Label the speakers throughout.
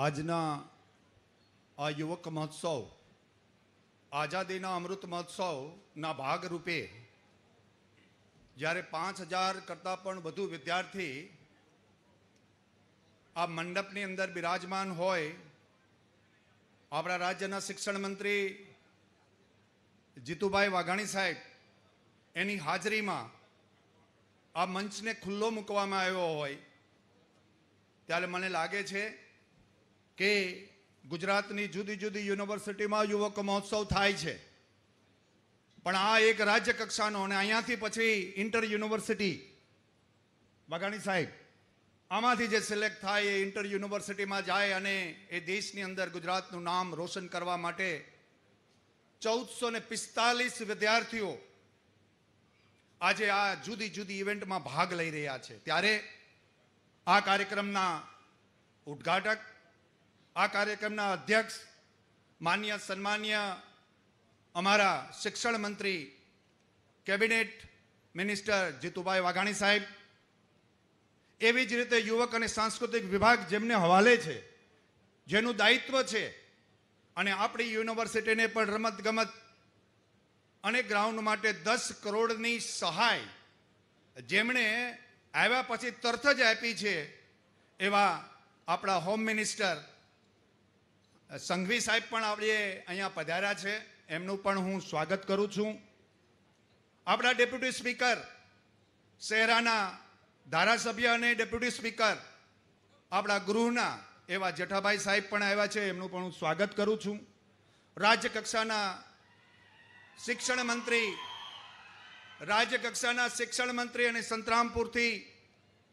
Speaker 1: આજના આ યુવક મહોત્સવ આઝાદીના અમૃત મહોત્સવના ભાગરૂપે જ્યારે પાંચ હજાર કરતાં પણ વધુ વિદ્યાર્થી આ મંડપની અંદર બિરાજમાન હોય આપણા રાજ્યના શિક્ષણ મંત્રી જીતુભાઈ વાઘાણી સાહેબ એની હાજરીમાં આ મંચને ખુલ્લો મૂકવામાં આવ્યો હોય ત્યારે મને લાગે છે કે ગુજરાતની જુદી જુદી યુનિવર્સિટીમાં યુવક મહોત્સવ થાય છે પણ આ એક રાજ્યકક્ષાનો અને અહીંયાથી પછી ઇન્ટર યુનિવર્સિટી બગાણી સાહેબ આમાંથી જે સિલેક્ટ થાય એ ઇન્ટર યુનિવર્સિટીમાં જાય અને એ દેશની અંદર ગુજરાતનું નામ રોશન કરવા માટે ચૌદસો ને પિસ્તાલીસ વિદ્યાર્થીઓ આજે આ જુદી જુદી ઇવેન્ટમાં ભાગ લઈ રહ્યા છે ત્યારે આ કાર્યક્રમના ઉદ્ઘાટક આ કાર્યક્રમના અધ્યક્ષ માન્ય સન્માન્ય અમારા શિક્ષણ મંત્રી કેબિનેટ મિનિસ્ટર જીતુભાઈ વાઘાણી સાહેબ એવી જ રીતે યુવક અને સાંસ્કૃતિક વિભાગ જેમને હવાલે છે જેનું દાયિત્વ છે અને આપણી યુનિવર્સિટીને પણ રમતગમત અને ગ્રાઉન્ડ માટે દસ કરોડની સહાય જેમણે આવ્યા પછી તરત જ આપી છે એવા આપણા હોમ મિનિસ્ટર સંઘવી સાહેબ પણ આપણે અહીંયા પધાર્યા છે એમનું પણ હું સ્વાગત કરું છું આપણા ડેપ્યુટી સ્પીકર શહેરાના ધારાસભ્ય અને ડેપ્યુટી સ્પીકર આપણા ગૃહના એવા જેઠાભાઈ સાહેબ પણ આવ્યા છે એમનું પણ હું સ્વાગત કરું છું રાજ્યકક્ષાના શિક્ષણ મંત્રી રાજ્યકક્ષાના શિક્ષણ મંત્રી અને સંતરામપુરથી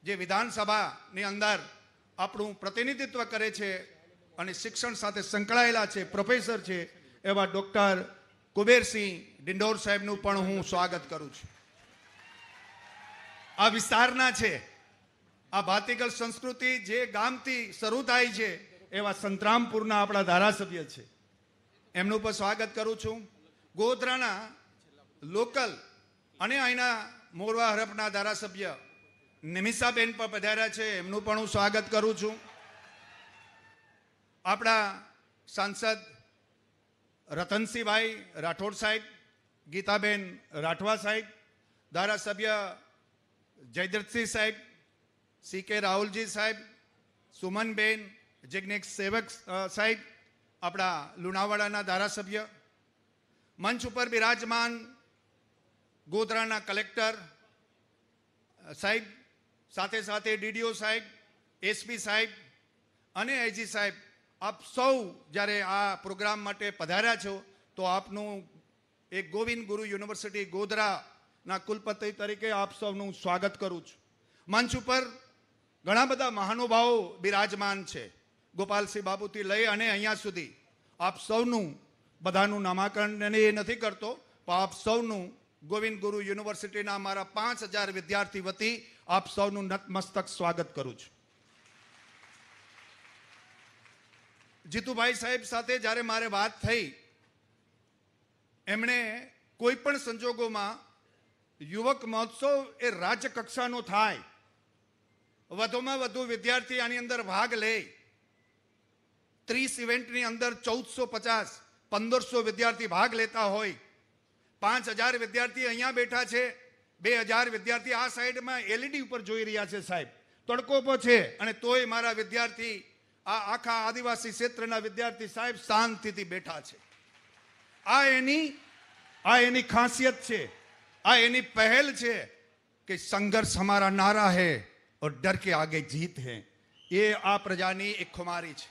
Speaker 1: જે વિધાનસભાની અંદર આપણું પ્રતિનિધિત્વ કરે છે અને શિક્ષણ સાથે સંકળાયેલા છે પ્રોફેસર છે એવા ડૉક્ટર કુબેરસિંહ ડિંડોર સાહેબનું પણ હું સ્વાગત કરું છું આ વિસ્તારના છે આ ભાતીગળ સંસ્કૃતિ જે ગામથી શરૂ થાય છે એવા સંતરામપુરના આપણા ધારાસભ્ય છે એમનું પણ સ્વાગત કરું છું ગોધરાના લોકલ અને અહીંના મોરવા હરફના ધારાસભ્ય નિમિષાબેન પણ પધાર્યા છે એમનું પણ હું સ્વાગત કરું છું આપણા સાંસદ રતનસિંહભાઈ રાઠોડ સાહેબ ગીતાબેન રાઠવા સાહેબ ધારાસભ્ય જયદ્રથસિંહ સાહેબ સી કે રાહુલજી સાહેબ સુમનબેન જિજ્ઞેશ સેવક સાહેબ આપણા લુણાવાડાના ધારાસભ્ય મંચ ઉપર બિરાજમાન ગોધરાના કલેક્ટર સાહેબ સાથે સાથે ડીડીઓ સાહેબ એસપી સાહેબ અને આઈજી સાહેબ આપ સૌ જ્યારે આ પ્રોગ્રામ માટે પધાર્યા છો તો આપનું એક ગોવિંદ ગુરુ યુનિવર્સિટી ગોધરાના કુલપતિ તરીકે આપ સૌનું સ્વાગત કરું છું મંચ ઉપર ઘણા બધા મહાનુભાવો બિરાજમાન છે ગોપાલસિંહ બાબુથી લઈ અને અહીંયા સુધી આપ સૌનું બધાનું નામાકરણ એ નથી કરતો પણ આપ સૌનું ગોવિંદ ગુરુ યુનિવર્સિટીના મારા પાંચ હજાર વિદ્યાર્થી વતી આપ સૌનું નતમસ્તક સ્વાગત કરું છું જીતુભાઈ સાહેબ સાથે જ્યારે મારે વાત થઈ એમણે કોઈ પણ સંજોગોમાં યુવક મહોત્સવ એ રાજ્યકક્ષાનો થાય વધુમાં વધુ વિદ્યાર્થી આની અંદર ભાગ લે ત્રીસ ઇવેન્ટની અંદર ચૌદસો પચાસ પંદરસો વિદ્યાર્થી ભાગ લેતા હોય પાંચ હજાર વિદ્યાર્થી અહીંયા બેઠા છે બે હજાર વિદ્યાર્થી આ સાઈડમાં એલઈડી ઉપર જોઈ રહ્યા છે સાહેબ તડકોપો છે અને તોય મારા વિદ્યાર્થી આ આખા આદિવાસી ક્ષેત્રના વિદ્યાર્થી સાહેબ શાંતિથી બેઠા છે આ એની આ એની ખાસિયત છે આ એની પહેલ છે કે સંઘર્ષ અમારા નારા હે ઓર ડર કે આગે જીત है એ આ પ્રજાની એક ખુમારી છે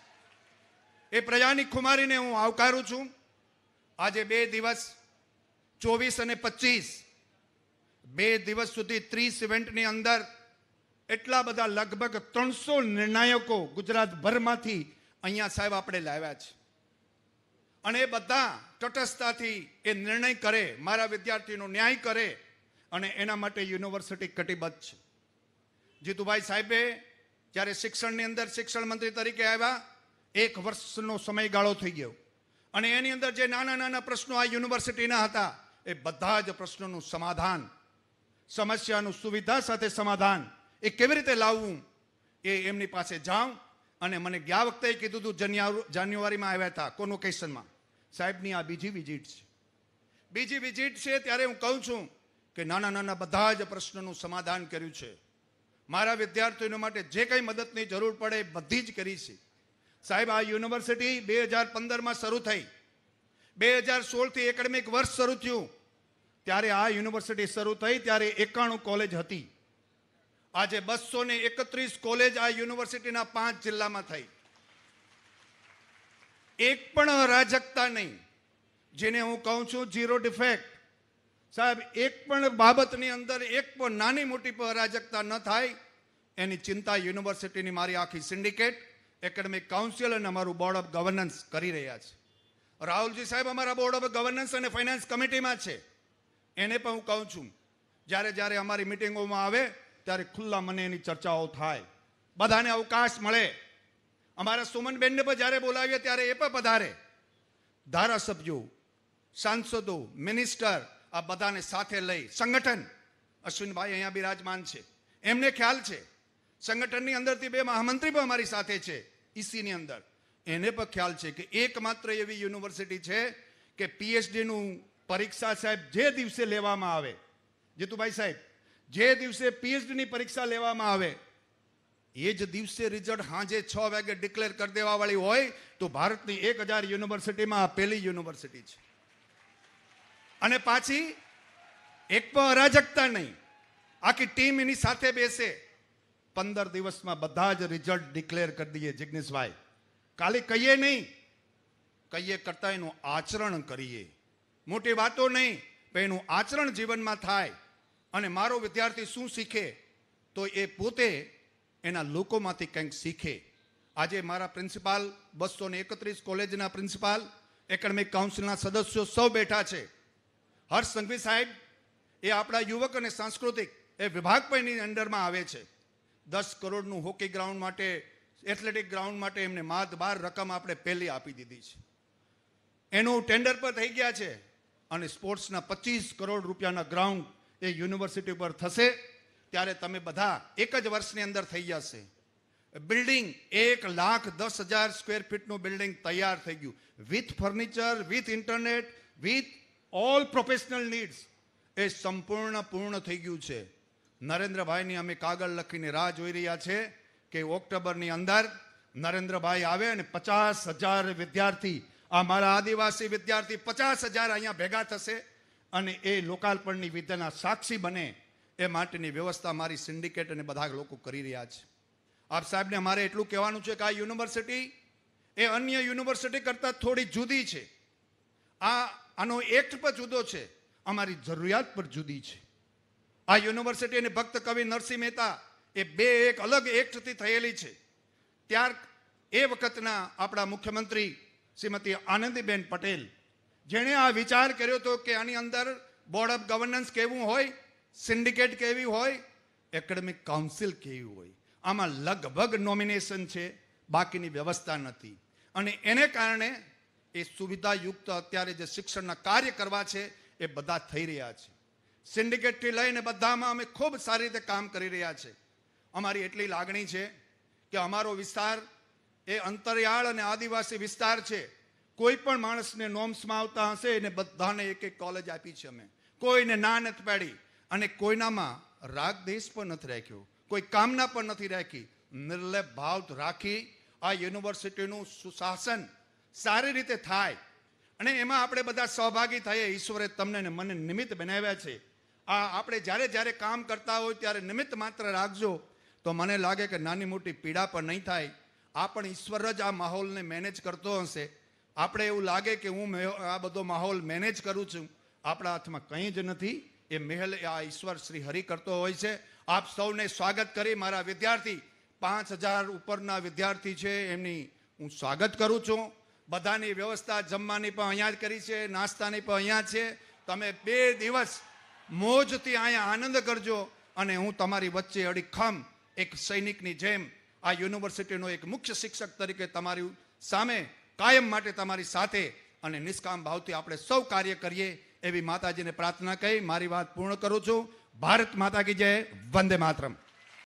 Speaker 1: એ પ્રજાની ખુમારીને હું આવકારું છું આજે બે દિવસ ચોવીસ અને પચીસ બે દિવસ સુધી ત્રીસ ઇવેન્ટની અંદર એટલા બધા લગભગ ત્રણસો નિર્ણાયકો ગુજરાતભરમાંથી અહીંયા સાહેબ આપણે લાવ્યા છે અને એ બધા તટસ્થતાથી એ નિર્ણય કરે મારા વિદ્યાર્થીનો ન્યાય કરે અને એના માટે યુનિવર્સિટી કટિબદ્ધ છે જીતુભાઈ સાહેબે જ્યારે શિક્ષણની અંદર શિક્ષણ મંત્રી તરીકે આવ્યા એક વર્ષનો સમયગાળો થઈ ગયો અને એની અંદર જે નાના નાના પ્રશ્નો આ યુનિવર્સિટીના હતા એ બધા જ પ્રશ્નોનું સમાધાન સમસ્યાનું સુવિધા સાથે સમાધાન એ કેવી રીતે લાવવું એ એમની પાસે જાઉં અને મને ગયા વખતે કીધું હતું જાન્યુઆરીમાં આવ્યા હતા કોનોકેશનમાં સાહેબની આ બીજી વિઝિટ છે બીજી વિઝિટ છે ત્યારે હું કહું છું કે નાના નાના બધા જ પ્રશ્નોનું સમાધાન કર્યું છે મારા વિદ્યાર્થીઓ માટે જે કંઈ મદદની જરૂર પડે બધી જ કરી છે સાહેબ આ યુનિવર્સિટી બે હજાર પંદરમાં શરૂ થઈ બે હજાર સોળથી એકેડેમિક વર્ષ શરૂ થયું ત્યારે આ યુનિવર્સિટી શરૂ થઈ ત્યારે એકાણું કોલેજ હતી આજે બસો ને એકત્રીસ કોલેજ આ યુનિવર્સિટીના પાંચ જિલ્લામાં થઈ એક પણ અરાજકતા નહીં જેને હું કહું છું ઝીરો ડિફેક્ટ સાહેબ એક પણ બાબતની અંદર એક પણ નાની મોટી અરાજકતા ન થાય એની ચિંતા યુનિવર્સિટીની મારી આખી સિન્ડિકેટ એકેડમિક કાઉન્સિલ અને અમારું બોર્ડ ઓફ ગવર્નન્સ કરી રહ્યા છે રાહુલજી સાહેબ અમારા બોર્ડ ઓફ ગવર્નન્સ અને ફાઇનાન્સ કમિટીમાં છે એને પણ હું કહું છું જ્યારે જ્યારે અમારી મિટિંગોમાં આવે ત્યારે ખુલ્લા મને એની ચર્ચાઓ થાય બધાને અવકાશ મળે અમારા સુમનબેનને પણ જ્યારે બોલાવીએ ત્યારે એ પણ પધારે ધારાસભ્યો સાંસદો મિનિસ્ટર આ બધાને સાથે લઈ સંગઠન અશ્વિનભાઈ અહીંયા બિરાજમાન છે એમને ખ્યાલ છે સંગઠનની અંદરથી બે મહામંત્રી પણ અમારી સાથે છે ઈસીની અંદર એને પણ ખ્યાલ છે કે એકમાત્ર એવી યુનિવર્સિટી છે કે પીએચડીનું પરીક્ષા સાહેબ જે દિવસે લેવામાં આવે જીતુભાઈ સાહેબ જે દિવસે પીએચડીની પરીક્ષા લેવામાં આવે એ જ દિવસે રિઝલ્ટ સાંજે છ વાગે ડિક્લેર કરી દેવાવાળી હોય તો ભારતની એક હજાર યુનિવર્સિટીમાં આ પહેલી યુનિવર્સિટી છે અને પાછી એક પણ અરાજકતા નહીં આખી ટીમ એની સાથે બેસે પંદર દિવસમાં બધા જ રિઝલ્ટ ડિક્લેર કરી દઈએ જિજ્ઞેશભાઈ કાલે કહીએ નહીં કહીએ કરતાં એનું આચરણ કરીએ મોટી વાતો નહીં પણ એનું આચરણ જીવનમાં થાય અને મારો વિદ્યાર્થી શું શીખે તો એ પોતે એના લોકોમાંથી કંઈક શીખે આજે મારા પ્રિન્સિપાલ બસો ને એકત્રીસ કોલેજના પ્રિન્સિપાલ એકેડમિક કાઉન્સિલના સદસ્યો સૌ બેઠા છે હર્ષ સંઘવી સાહેબ એ આપણા યુવક અને સાંસ્કૃતિક એ વિભાગ પણ એની અંડરમાં આવે છે દસ કરોડનું હોકી ગ્રાઉન્ડ માટે એથ્લેટિક ગ્રાઉન્ડ માટે એમને માત બાર રકમ આપણે પહેલી આપી દીધી છે એનું ટેન્ડર પણ થઈ ગયા છે અને સ્પોર્ટ્સના પચીસ કરોડ રૂપિયાના ગ્રાઉન્ડ એ યુનિવર્સિટી પર થશે ત્યારે તમે બધા એક જ વર્ષની અંદર થઈ જશે બિલ્ડિંગ એક લાખ દસ હજાર સ્ક્વેર ફીટનું બિલ્ડિંગ તૈયાર થઈ ગયું with furniture with internet with all professional needs એ સંપૂર્ણ પૂર્ણ થઈ ગયું છે નરેન્દ્રભાઈની અમે કાગળ લખીને રાહ જોઈ રહ્યા છે કે ઓક્ટોબરની અંદર નરેન્દ્રભાઈ આવે અને પચાસ હજાર વિદ્યાર્થી આ મારા આદિવાસી વિદ્યાર્થી પચાસ હજાર અહીંયા ભેગા થશે અને એ લોકાર્પણની વિદ્યાના સાક્ષી બને એ માટેની વ્યવસ્થા મારી સિન્ડિકેટ અને બધા લોકો કરી રહ્યા છે આપ સાહેબને મારે એટલું કહેવાનું છે કે આ યુનિવર્સિટી એ અન્ય યુનિવર્સિટી કરતાં થોડી જુદી છે આ આનો એક્ટ પર જુદો છે અમારી જરૂરિયાત પર જુદી છે આ યુનિવર્સિટી અને ભક્ત કવિ નરસિંહ મહેતા એ બે એક અલગ એક્ટથી થયેલી છે ત્યાર એ વખતના આપણા મુખ્યમંત્રી શ્રીમતી આનંદીબેન પટેલ જેણે આ વિચાર કર્યો હતો કે આની અંદર બોર્ડ ઓફ ગવર્નન્સ કેવું હોય સિન્ડિકેટ કેવી હોય એકેડેમિક કાઉન્સિલ કેવી હોય આમાં લગભગ નોમિનેશન છે બાકીની વ્યવસ્થા નથી અને એને કારણે એ સુવિધાયુક્ત અત્યારે જે શિક્ષણના કાર્ય કરવા છે એ બધા થઈ રહ્યા છે સિન્ડિકેટથી લઈને બધામાં અમે ખૂબ સારી રીતે કામ કરી રહ્યા છે અમારી એટલી લાગણી છે કે અમારો વિસ્તાર એ અંતરિયાળ અને આદિવાસી વિસ્તાર છે કોઈ પણ માણસને નોમ્સમાં આવતા હશે એને બધાને એક એક કોલેજ આપી છે અમે કોઈને ના નથી પાડી અને કોઈનામાં રાગ દેશ પણ નથી રાખ્યો કોઈ કામના પણ નથી રાખી નિર્લેપ ભાવ રાખી આ યુનિવર્સિટીનું સુશાસન સારી રીતે થાય અને એમાં આપણે બધા સહભાગી થઈએ ઈશ્વરે તમને મને નિમિત્ત બનાવ્યા છે આ આપણે જ્યારે જ્યારે કામ કરતા હોય ત્યારે નિમિત્ત માત્ર રાખજો તો મને લાગે કે નાની મોટી પીડા પણ નહીં થાય આ પણ ઈશ્વર જ આ માહોલને મેનેજ કરતો હશે આપણે એવું લાગે કે હું આ બધો માહોલ મેનેજ કરું છું આપણા હાથમાં કંઈ જ નથી એ મહેલ આ ઈશ્વર શ્રી હરિ કરતો હોય છે આપ સૌને સ્વાગત કરી મારા વિદ્યાર્થી પાંચ હજાર ઉપરના વિદ્યાર્થી છે એમની હું સ્વાગત કરું છું બધાની વ્યવસ્થા જમવાની પણ અહીંયા જ કરી છે નાસ્તાની પણ અહીંયા છે તમે બે દિવસ મોજથી અહીંયા આનંદ કરજો અને હું તમારી વચ્ચે અડીખમ એક સૈનિકની જેમ આ યુનિવર્સિટીનો એક મુખ્ય શિક્ષક તરીકે તમારી સામે કાયમ માટે તમારી સાથે અને નિષ્કામ ભાવથી આપણે સૌ કાર્ય કરીએ એવી માતાજીને પ્રાર્થના કહી મારી વાત પૂર્ણ કરું છું ભારત માતા કી જય વંદે માતરમ